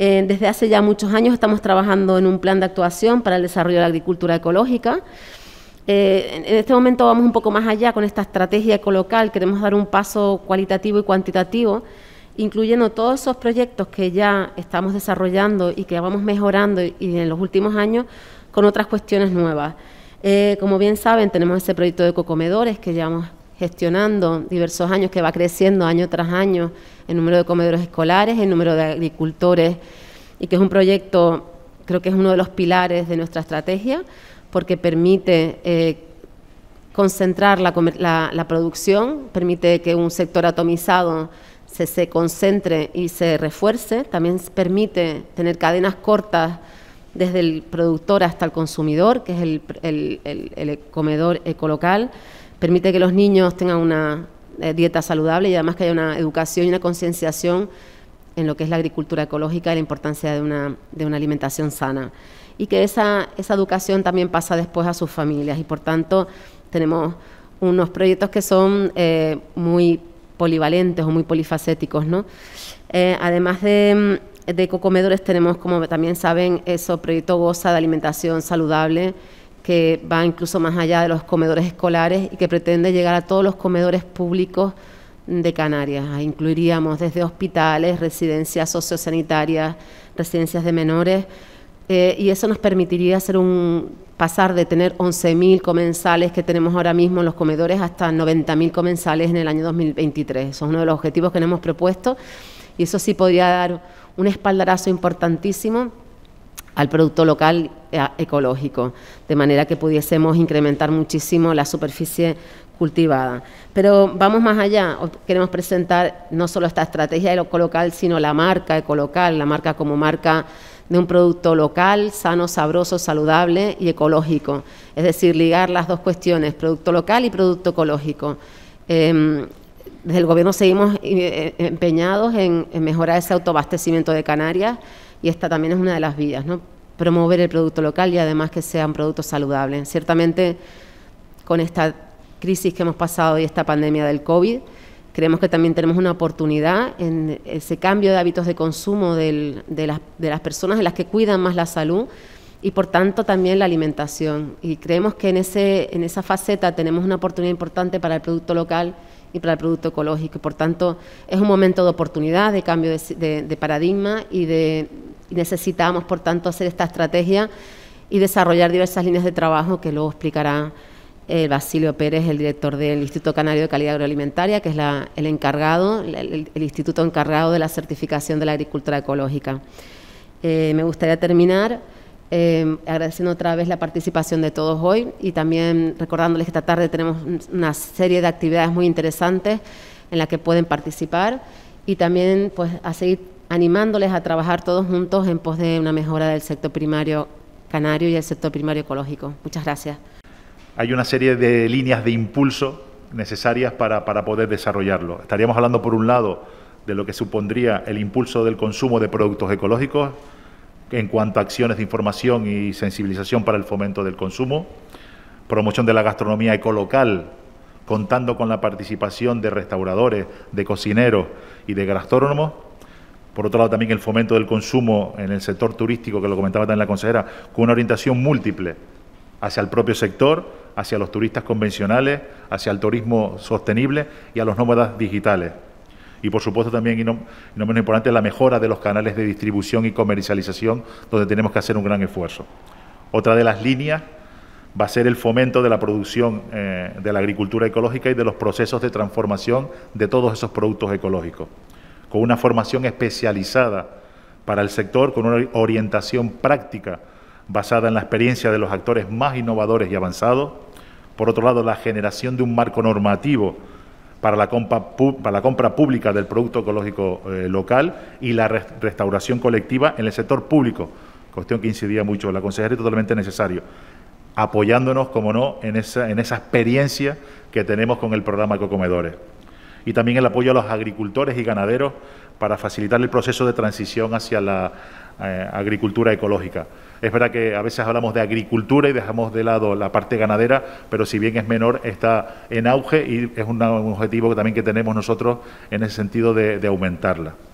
Eh, desde hace ya muchos años estamos trabajando en un plan de actuación para el desarrollo de la agricultura ecológica. Eh, en este momento vamos un poco más allá con esta estrategia ecolocal, queremos dar un paso cualitativo y cuantitativo, incluyendo todos esos proyectos que ya estamos desarrollando y que vamos mejorando y, en los últimos años con otras cuestiones nuevas. Eh, como bien saben, tenemos ese proyecto de cocomedores que llevamos gestionando diversos años, que va creciendo año tras año, el número de comedores escolares, el número de agricultores, y que es un proyecto, creo que es uno de los pilares de nuestra estrategia, porque permite eh, concentrar la, producción, permite que un sector atomizado se, concentre y se refuerce, también permite tener cadenas cortas desde el productor hasta el consumidor, que es el, el, el comedor ecolocal permite que los niños tengan una eh, dieta saludable y además que haya una educación y una concienciación en lo que es la agricultura ecológica y la importancia de una, alimentación sana. Y que esa, educación también pasa después a sus familias y por tanto tenemos unos proyectos que son eh, muy polivalentes o muy polifacéticos. ¿no? Eh, además de, de cocomedores tenemos, como también saben, eso, Proyecto goza de alimentación saludable que va incluso más allá de los comedores escolares y que pretende llegar a todos los comedores públicos de Canarias. Incluiríamos desde hospitales, residencias sociosanitarias, residencias de menores, eh, y eso nos permitiría hacer un pasar de tener 11.000 comensales que tenemos ahora mismo en los comedores hasta 90.000 comensales en el año 2023. Eso es uno de los objetivos que nos hemos propuesto y eso sí podría dar un espaldarazo importantísimo al producto local eh, ecológico, de manera que pudiésemos incrementar muchísimo la superficie cultivada. Pero vamos más allá, queremos presentar no solo esta estrategia de ecolocal, sino la marca ecolocal, la marca como marca de un producto local, sano, sabroso, saludable y ecológico. Es decir, ligar las dos cuestiones, producto local y producto ecológico. Em, desde el Gobierno seguimos eh, eh, empeñados en, en mejorar ese autoabastecimiento de Canarias y esta también es una de las vías, ¿no? promover el producto local y además que sea un producto saludable. Ciertamente, con esta crisis que hemos pasado y esta pandemia del COVID, creemos que también tenemos una oportunidad en ese cambio de hábitos de consumo de, las, personas en las que cuidan más la salud y por tanto también la alimentación. Y creemos que en, en esa faceta tenemos una oportunidad importante para el producto local y para el producto ecológico. Por tanto, es un momento de oportunidad, de cambio de, paradigma y, de, necesitamos, por tanto, hacer esta estrategia y desarrollar diversas líneas de trabajo que luego explicará eh, Basilio Pérez, el director del Instituto Canario de Calidad Agroalimentaria, que es el encargado, el, instituto encargado de la certificación de la agricultura ecológica. Eh, me gustaría terminar Em, agradeciendo otra vez la participación de todos hoy y también recordándoles que esta tarde tenemos una serie de actividades muy interesantes en las que pueden participar y también pues a seguir animándoles a trabajar todos juntos en pos de una mejora del sector primario canario y el sector primario ecológico. Muchas gracias. Hay una serie de líneas de impulso necesarias para, para poder desarrollarlo. Estaríamos hablando, por un lado, de lo que supondría el impulso del consumo de productos ecológicos, en cuanto a acciones de información y sensibilización para el fomento del consumo, promoción de la gastronomía ecolocal, contando con la participación de restauradores, de cocineros y de gastrónomos. Por otro lado, también el fomento del consumo en el sector turístico, que lo comentaba también la consejera, con una orientación múltiple hacia el propio sector, hacia los turistas convencionales, hacia el turismo sostenible y a los nómadas digitales. Y por supuesto también, y no, menos importante, la mejora de los canales de distribución y comercialización, donde tenemos que hacer un gran esfuerzo. Otra de las líneas va a ser el fomento de la producción eh, de la agricultura ecológica y de los procesos de transformación de todos esos productos ecológicos, con una formación especializada para el sector, con una orientación práctica basada en la experiencia de los actores más innovadores y avanzados. Por otro lado, la generación de un marco normativo para la, compra, para la compra pública del producto ecológico eh, local y la restauración colectiva en el sector público, cuestión que incidía mucho la consejería, totalmente necesario, apoyándonos, como no, en esa, en esa experiencia que tenemos con el programa Ecocomedores y también el apoyo a los agricultores y ganaderos para facilitar el proceso de transición hacia la eh, agricultura ecológica. Es verdad que a veces hablamos de agricultura y dejamos de lado la parte ganadera, pero si bien es menor, está en auge y es un objetivo que también que tenemos nosotros en el sentido de aumentarla.